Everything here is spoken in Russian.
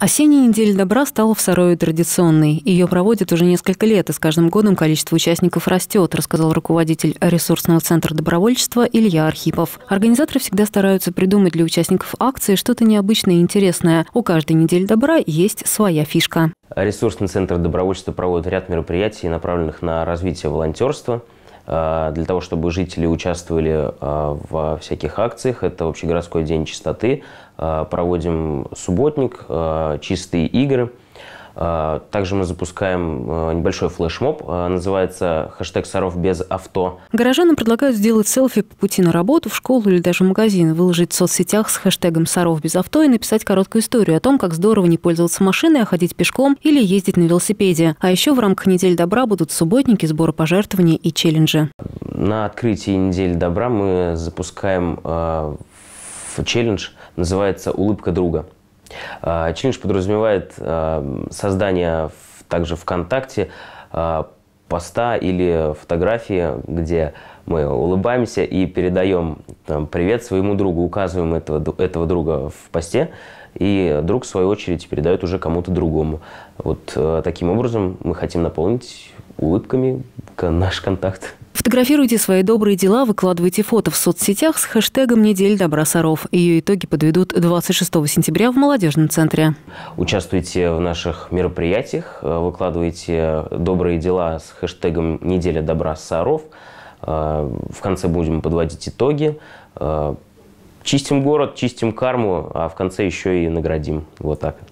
Осенняя неделя добра стала в Сарое традиционной. Ее проводят уже несколько лет, и с каждым годом количество участников растет, рассказал руководитель ресурсного центра добровольчества Илья Архипов. Организаторы всегда стараются придумать для участников акции что-то необычное и интересное. У каждой недели добра есть своя фишка. Ресурсный центр добровольчества проводит ряд мероприятий, направленных на развитие волонтерства – Э, для того, чтобы жители участвовали э, во всяких акциях. Это общегородской день чистоты. Э, проводим субботник, чистые игры – а, также мы запускаем э, небольшой флешмоб, а, называется хэштег «Саров без авто». Горожанам предлагают сделать селфи по пути на работу, в школу или даже в магазин, выложить в соцсетях с хэштегом «Саров без авто» и написать короткую историю о том, как здорово не пользоваться машиной, а ходить пешком или ездить на велосипеде. А еще в рамках «Недель добра» будут субботники, сборы пожертвований и челленджи. На открытии «Недели добра» мы запускаем э, челлендж, называется «Улыбка друга». А, Челлендж подразумевает а, создание также ВКонтакте а, поста или фотографии, где мы улыбаемся и передаем там, привет своему другу, указываем этого, этого друга в посте, и друг, в свою очередь, передает уже кому-то другому. Вот э, таким образом мы хотим наполнить улыбками наш контакт. Фотографируйте свои добрые дела, выкладывайте фото в соцсетях с хэштегом «Недель добра Саров». Ее итоги подведут 26 сентября в молодежном центре. Участвуйте в наших мероприятиях, э, выкладывайте добрые дела с хэштегом «Неделя добра соров». Э, в конце будем подводить итоги. Э, чистим город, чистим карму, а в конце еще и наградим. Вот так.